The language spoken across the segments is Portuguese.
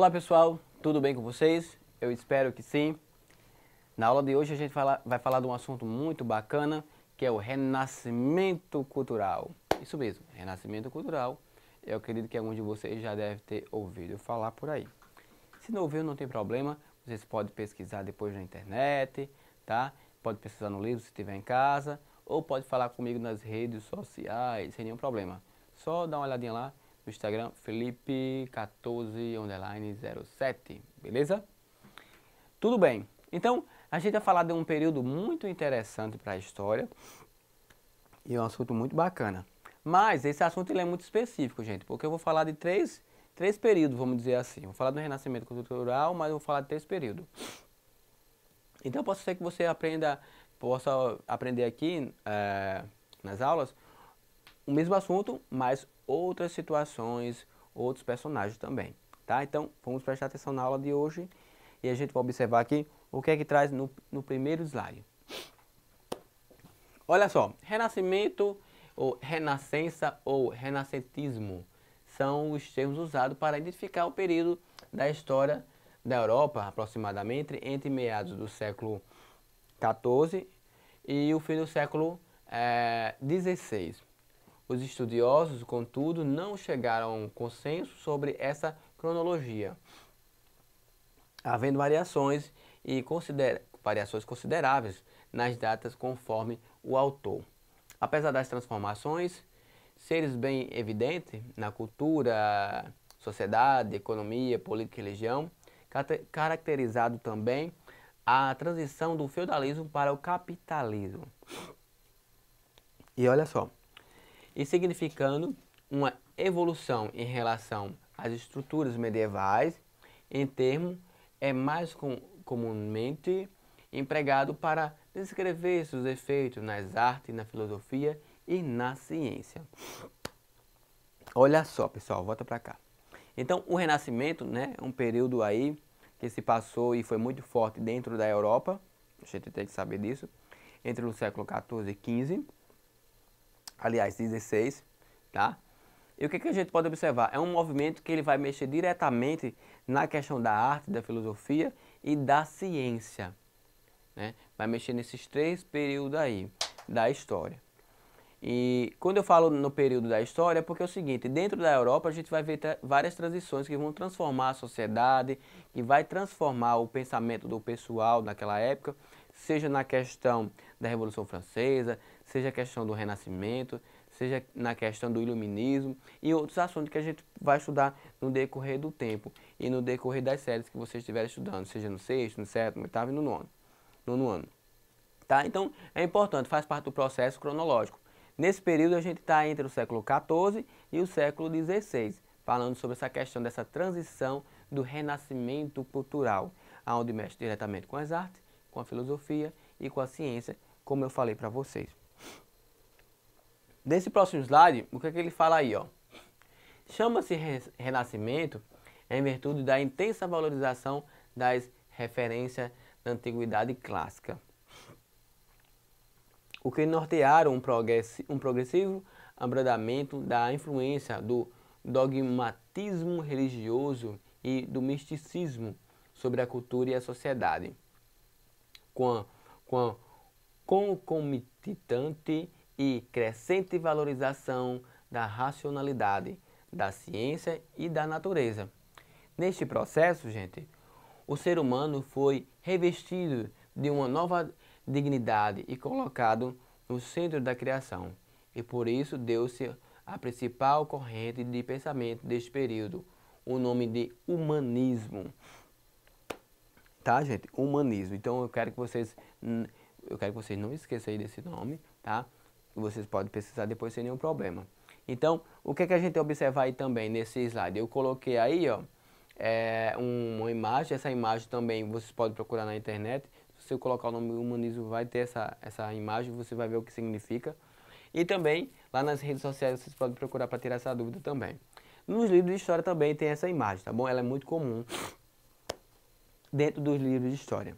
Olá pessoal, tudo bem com vocês? Eu espero que sim. Na aula de hoje a gente fala, vai falar de um assunto muito bacana que é o renascimento cultural. Isso mesmo, renascimento cultural. Eu acredito que alguns de vocês já devem ter ouvido falar por aí. Se não ouviu, não tem problema. Vocês podem pesquisar depois na internet, tá? Pode pesquisar no livro se estiver em casa ou pode falar comigo nas redes sociais, sem nenhum problema. Só dá uma olhadinha lá Instagram felipe 07 beleza? Tudo bem. Então, a gente vai falar de um período muito interessante para a história e um assunto muito bacana. Mas esse assunto ele é muito específico, gente, porque eu vou falar de três, três períodos, vamos dizer assim. Vou falar do Renascimento Cultural, mas eu vou falar de três períodos. Então, posso ser que você aprenda, possa aprender aqui é, nas aulas o mesmo assunto, mas outras situações, outros personagens também, tá? Então, vamos prestar atenção na aula de hoje e a gente vai observar aqui o que é que traz no, no primeiro slide. Olha só, renascimento ou renascença ou renascentismo são os termos usados para identificar o período da história da Europa, aproximadamente entre meados do século XIV e o fim do século XVI. Eh, é, os estudiosos, contudo, não chegaram a um consenso sobre essa cronologia, havendo variações e considera variações consideráveis nas datas conforme o autor. Apesar das transformações, seres bem evidentes na cultura, sociedade, economia, política e religião, caracterizado também a transição do feudalismo para o capitalismo. E olha só, e significando uma evolução em relação às estruturas medievais em termo é mais com, comumente empregado para descrever seus efeitos nas artes, na filosofia e na ciência. Olha só, pessoal, volta para cá. Então, o Renascimento, né, é um período aí que se passou e foi muito forte dentro da Europa, a gente tem que saber disso, entre o século XIV e XV, aliás, 16, tá? E o que, que a gente pode observar? É um movimento que ele vai mexer diretamente na questão da arte, da filosofia e da ciência. Né? Vai mexer nesses três períodos aí da história. E quando eu falo no período da história, é porque é o seguinte, dentro da Europa a gente vai ver várias transições que vão transformar a sociedade, que vai transformar o pensamento do pessoal naquela época, seja na questão da Revolução Francesa, seja a questão do renascimento, seja na questão do iluminismo e outros assuntos que a gente vai estudar no decorrer do tempo e no decorrer das séries que você estiver estudando, seja no sexto, no sétimo, oitavo e no nono, nono ano. Tá? Então é importante, faz parte do processo cronológico. Nesse período a gente está entre o século XIV e o século XVI, falando sobre essa questão dessa transição do renascimento cultural, aonde mexe diretamente com as artes, com a filosofia e com a ciência, como eu falei para vocês. Nesse próximo slide, o que, é que ele fala aí? Chama-se Renascimento em virtude da intensa valorização das referências da Antiguidade Clássica, o que nortearam um progressivo abrandamento da influência do dogmatismo religioso e do misticismo sobre a cultura e a sociedade, com, com concomitante e crescente valorização da racionalidade, da ciência e da natureza. Neste processo, gente, o ser humano foi revestido de uma nova dignidade e colocado no centro da criação. E por isso deu-se a principal corrente de pensamento deste período, o nome de humanismo. Tá, gente? Humanismo. Então eu quero que vocês eu quero que vocês não esqueçam desse nome, tá? vocês podem pesquisar depois sem nenhum problema. Então, o que, é que a gente observa aí também nesse slide? Eu coloquei aí, ó, é, uma imagem, essa imagem também vocês podem procurar na internet. Se eu colocar o nome humanismo, vai ter essa, essa imagem, você vai ver o que significa. E também, lá nas redes sociais, vocês podem procurar para tirar essa dúvida também. Nos livros de história também tem essa imagem, tá bom? Ela é muito comum dentro dos livros de história,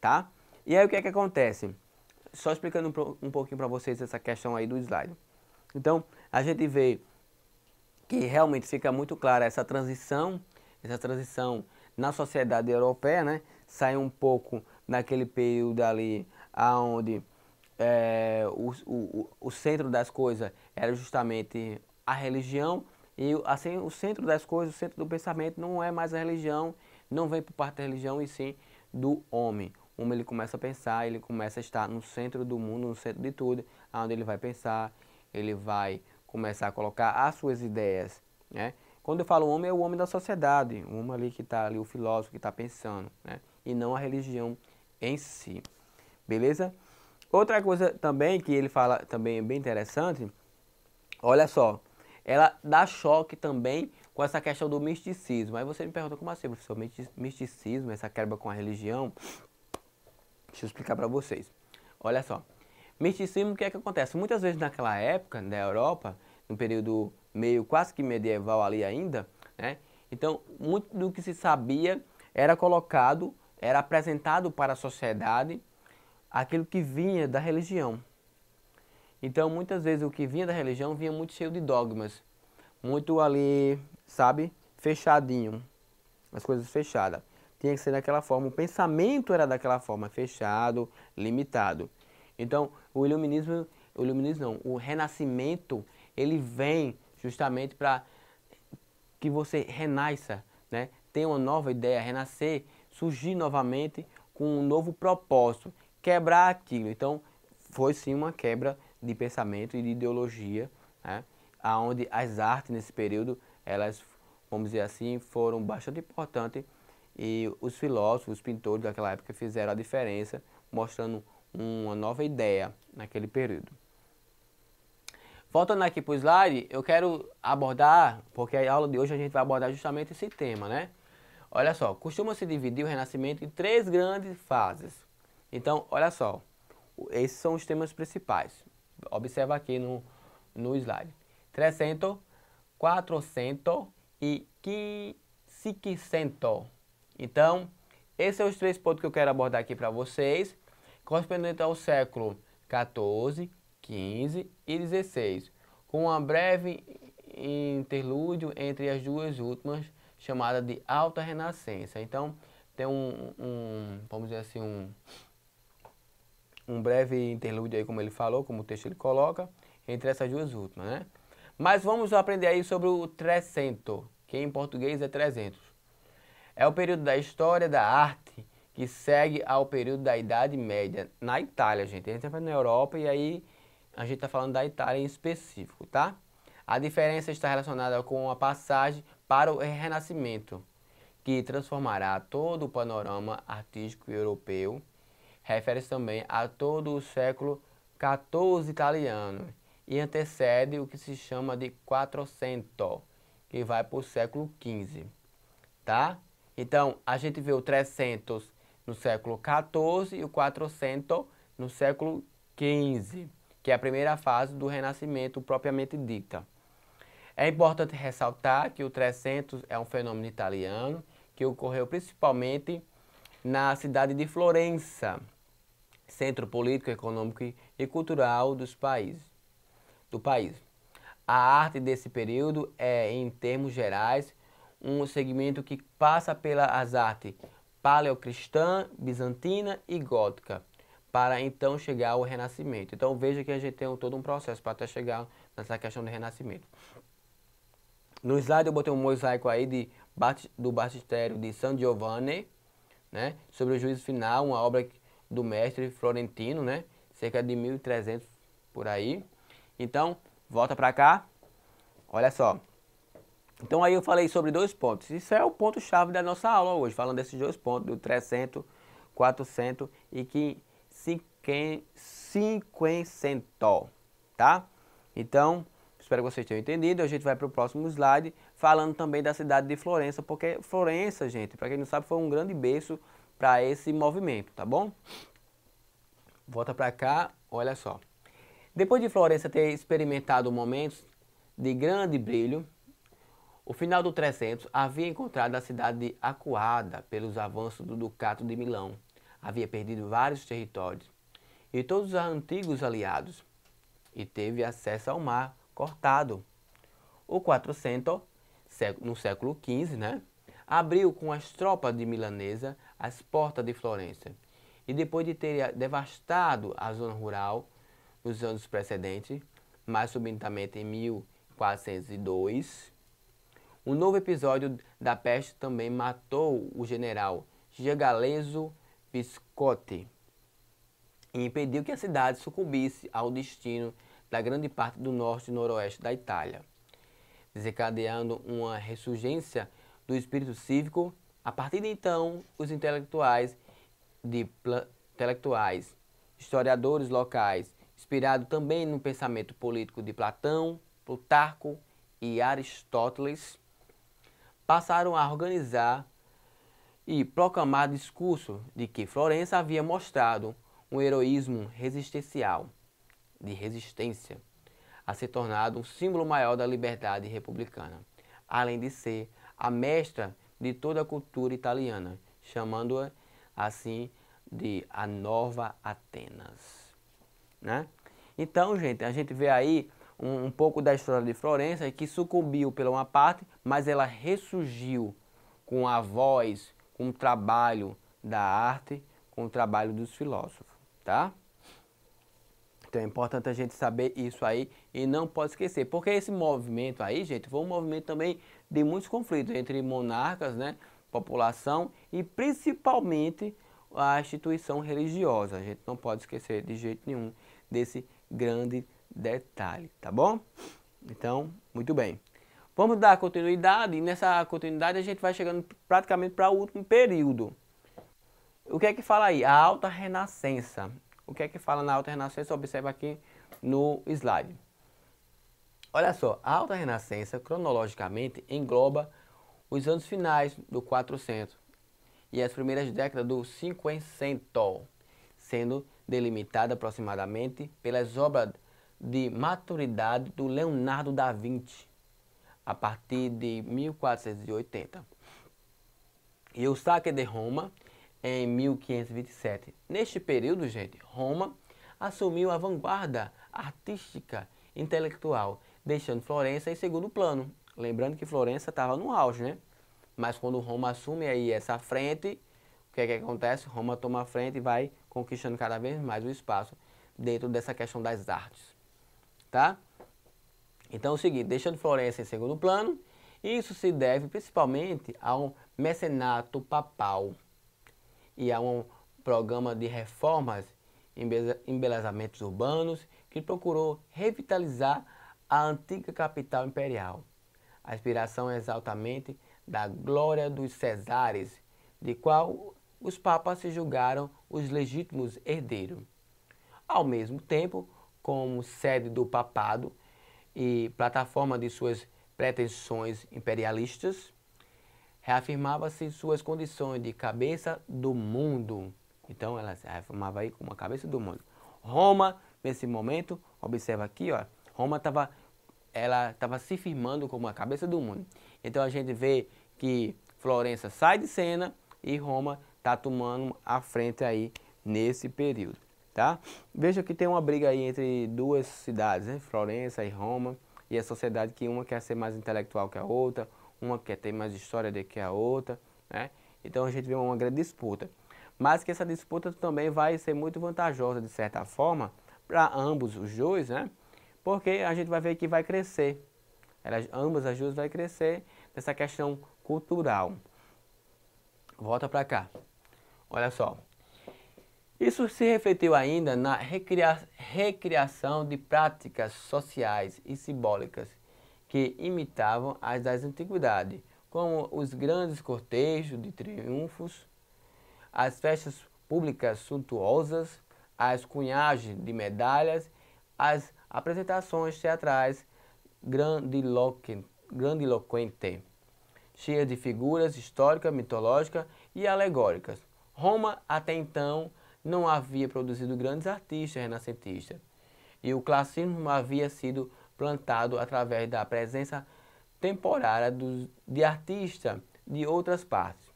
tá? E aí o que é que acontece? só explicando um pouquinho para vocês essa questão aí do slide. Então, a gente vê que realmente fica muito clara essa transição, essa transição na sociedade europeia, né? Sai um pouco naquele período ali aonde é, o, o, o centro das coisas era justamente a religião e assim o centro das coisas, o centro do pensamento não é mais a religião, não vem por parte da religião e sim do homem. Uma, ele começa a pensar, ele começa a estar no centro do mundo, no centro de tudo, onde ele vai pensar, ele vai começar a colocar as suas ideias, né? Quando eu falo homem, é o homem da sociedade, o homem ali que está ali, o filósofo que está pensando, né? E não a religião em si, beleza? Outra coisa também que ele fala também é bem interessante, olha só, ela dá choque também com essa questão do misticismo. Aí você me pergunta, como assim, professor? Misticismo, essa quebra com a religião? Deixa eu explicar para vocês. Olha só. Misticismo, o que é que acontece? Muitas vezes naquela época da Europa, no período meio quase que medieval ali ainda, né? Então, muito do que se sabia era colocado, era apresentado para a sociedade aquilo que vinha da religião. Então, muitas vezes o que vinha da religião vinha muito cheio de dogmas, muito ali, sabe, fechadinho, as coisas fechadas tinha que ser daquela forma. O pensamento era daquela forma, fechado, limitado. Então, o iluminismo, o iluminismo não, o renascimento, ele vem justamente para que você renasça, né? Tenha uma nova ideia, renascer, surgir novamente com um novo propósito, quebrar aquilo. Então, foi sim uma quebra de pensamento e de ideologia, né? Aonde as artes nesse período, elas, vamos dizer assim, foram bastante importantes e os filósofos, os pintores daquela época fizeram a diferença, mostrando uma nova ideia naquele período. Voltando aqui para o slide, eu quero abordar, porque a aula de hoje a gente vai abordar justamente esse tema, né? Olha só, costuma-se dividir o Renascimento em três grandes fases. Então, olha só, esses são os temas principais. Observa aqui no, no slide. 300, 400 e 500. Então, esses são os três pontos que eu quero abordar aqui para vocês, correspondente então, ao século 14, 15 e 16, com uma breve interlúdio entre as duas últimas, chamada de Alta Renascença. Então, tem um, um vamos dizer assim, um, um breve interlúdio aí, como ele falou, como o texto ele coloca, entre essas duas últimas, né? Mas vamos aprender aí sobre o trecento, que em português é 300. É o período da história da arte que segue ao período da Idade Média na Itália, gente. A gente está na Europa e aí a gente está falando da Itália em específico, tá? A diferença está relacionada com a passagem para o Renascimento, que transformará todo o panorama artístico europeu. Refere-se também a todo o século XIV italiano e antecede o que se chama de Quattrocento, que vai para o século XV, tá? Então, a gente vê o 300 no século XIV e o 400 no século XV, que é a primeira fase do Renascimento propriamente dita. É importante ressaltar que o 300 é um fenômeno italiano que ocorreu principalmente na cidade de Florença, centro político, econômico e cultural dos países, do país. A arte desse período é, em termos gerais, um segmento que passa pelas artes paleocristã, bizantina e gótica, para então chegar ao Renascimento. Então veja que a gente tem um, todo um processo para até chegar nessa questão do Renascimento. No slide eu botei um mosaico aí de, do Batistério de San Giovanni, né, sobre o juízo final, uma obra do mestre florentino, né, cerca de 1300 por aí. Então, volta para cá, olha só. Então aí eu falei sobre dois pontos. Isso é o ponto-chave da nossa aula hoje, falando desses dois pontos, do 300, 400 e 500, tá? Então, espero que vocês tenham entendido. A gente vai para o próximo slide, falando também da cidade de Florença, porque Florença, gente, para quem não sabe, foi um grande berço para esse movimento, tá bom? Volta para cá, olha só. Depois de Florença ter experimentado momentos de grande brilho, o final do 300 havia encontrado a cidade acuada pelos avanços do Ducato de Milão, havia perdido vários territórios e todos os antigos aliados, e teve acesso ao mar cortado. O 400, no século XV, né, abriu com as tropas de Milanesa as portas de Florença, e depois de ter devastado a zona rural nos anos precedentes, mais subitamente em 1402, um novo episódio da peste também matou o general Giangalese Piscotti e impediu que a cidade sucumbisse ao destino da grande parte do norte e noroeste da Itália, desencadeando uma ressurgência do espírito cívico. A partir de então, os intelectuais, de intelectuais historiadores locais, inspirado também no pensamento político de Platão, Plutarco e Aristóteles, passaram a organizar e proclamar discurso de que Florença havia mostrado um heroísmo resistencial, de resistência, a ser tornado um símbolo maior da liberdade republicana, além de ser a mestra de toda a cultura italiana, chamando-a assim de a Nova Atenas. Né? Então, gente, a gente vê aí um, um pouco da história de Florença, que sucumbiu pela uma parte, mas ela ressurgiu com a voz, com o trabalho da arte, com o trabalho dos filósofos, tá? Então é importante a gente saber isso aí e não pode esquecer, porque esse movimento aí, gente, foi um movimento também de muitos conflitos entre monarcas, né, população e principalmente a instituição religiosa. A gente não pode esquecer de jeito nenhum desse grande detalhe, tá bom? Então, muito bem. Vamos dar continuidade e nessa continuidade a gente vai chegando praticamente para o último período. O que é que fala aí? A alta renascença. O que é que fala na alta renascença? Observa aqui no slide. Olha só, a alta renascença cronologicamente engloba os anos finais do 400 e as primeiras décadas do 500, sendo delimitada aproximadamente pelas obras de maturidade do Leonardo da Vinci, a partir de 1480. E o saque de Roma em 1527. Neste período, gente, Roma assumiu a vanguarda artística intelectual, deixando Florença em segundo plano. Lembrando que Florença estava no auge, né? Mas quando Roma assume aí essa frente, o que é que acontece? Roma toma a frente e vai conquistando cada vez mais o espaço dentro dessa questão das artes tá? Então é o seguinte, deixando Florença em segundo plano, isso se deve principalmente a um mecenato papal e a um programa de reformas e embelezamentos urbanos que procurou revitalizar a antiga capital imperial. A inspiração é exatamente da glória dos Césares, de qual os papas se julgaram os legítimos herdeiros. Ao mesmo tempo, como sede do papado e plataforma de suas pretensões imperialistas, reafirmava-se suas condições de cabeça do mundo. Então ela se reafirmava aí como a cabeça do mundo. Roma, nesse momento, observa aqui, ó, Roma estava ela estava se firmando como a cabeça do mundo. Então a gente vê que Florença sai de cena e Roma está tomando a frente aí nesse período tá? Veja que tem uma briga aí entre duas cidades, né? Florença e Roma, e a sociedade que uma quer ser mais intelectual que a outra, uma quer ter mais história do que a outra, né? Então a gente vê uma grande disputa. Mas que essa disputa também vai ser muito vantajosa, de certa forma, para ambos os dois, né? Porque a gente vai ver que vai crescer. Elas, ambas as duas vai crescer nessa questão cultural. Volta para cá. Olha só. Isso se refletiu ainda na recria recriação de práticas sociais e simbólicas que imitavam as das antiguidades, como os grandes cortejos de triunfos, as festas públicas suntuosas, as cunhagens de medalhas, as apresentações teatrais grandiloquentes, cheias de figuras históricas, mitológicas e alegóricas. Roma, até então, não havia produzido grandes artistas renascentistas e o classicismo havia sido plantado através da presença temporária de artistas de outras partes.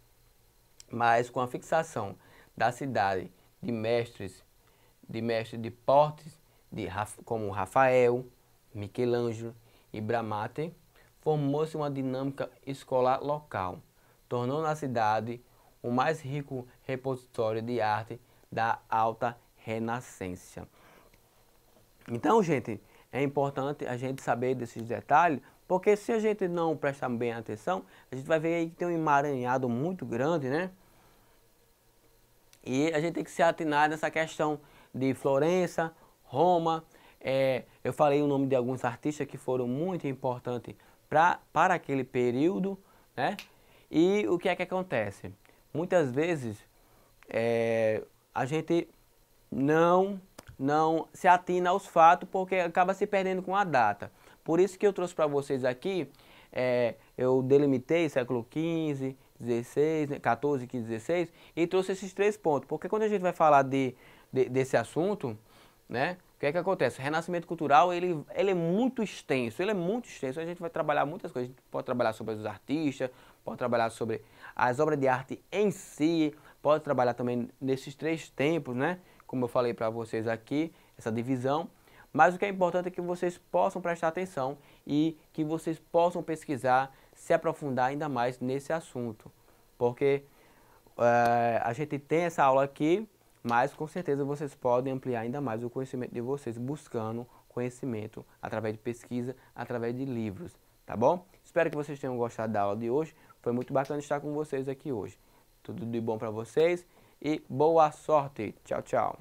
Mas com a fixação da cidade de mestres, de mestres de portes, de, como Rafael, Michelangelo e Bramante, formou-se uma dinâmica escolar local, tornando a cidade o mais rico repositório de arte da alta renascença. Então, gente, é importante a gente saber desses detalhes, porque se a gente não prestar bem atenção, a gente vai ver aí que tem um emaranhado muito grande, né? E a gente tem que se atinar nessa questão de Florença, Roma. É, eu falei o nome de alguns artistas que foram muito importantes pra, para aquele período, né? E o que é que acontece? Muitas vezes é, a gente não não se atina aos fatos porque acaba se perdendo com a data. Por isso que eu trouxe para vocês aqui, é, eu delimitei século XV, XVI, 14, 15, XVI e trouxe esses três pontos. Porque quando a gente vai falar de, de desse assunto, né, o que é que acontece? O renascimento cultural ele, ele é muito extenso, ele é muito extenso. A gente vai trabalhar muitas coisas. A gente pode trabalhar sobre os artistas, pode trabalhar sobre as obras de arte em si, pode trabalhar também nesses três tempos, né? Como eu falei para vocês aqui, essa divisão. Mas o que é importante é que vocês possam prestar atenção e que vocês possam pesquisar, se aprofundar ainda mais nesse assunto. Porque é, a gente tem essa aula aqui, mas com certeza vocês podem ampliar ainda mais o conhecimento de vocês buscando conhecimento através de pesquisa, através de livros, tá bom? Espero que vocês tenham gostado da aula de hoje. Foi muito bacana estar com vocês aqui hoje. Tudo de bom para vocês e boa sorte. Tchau, tchau.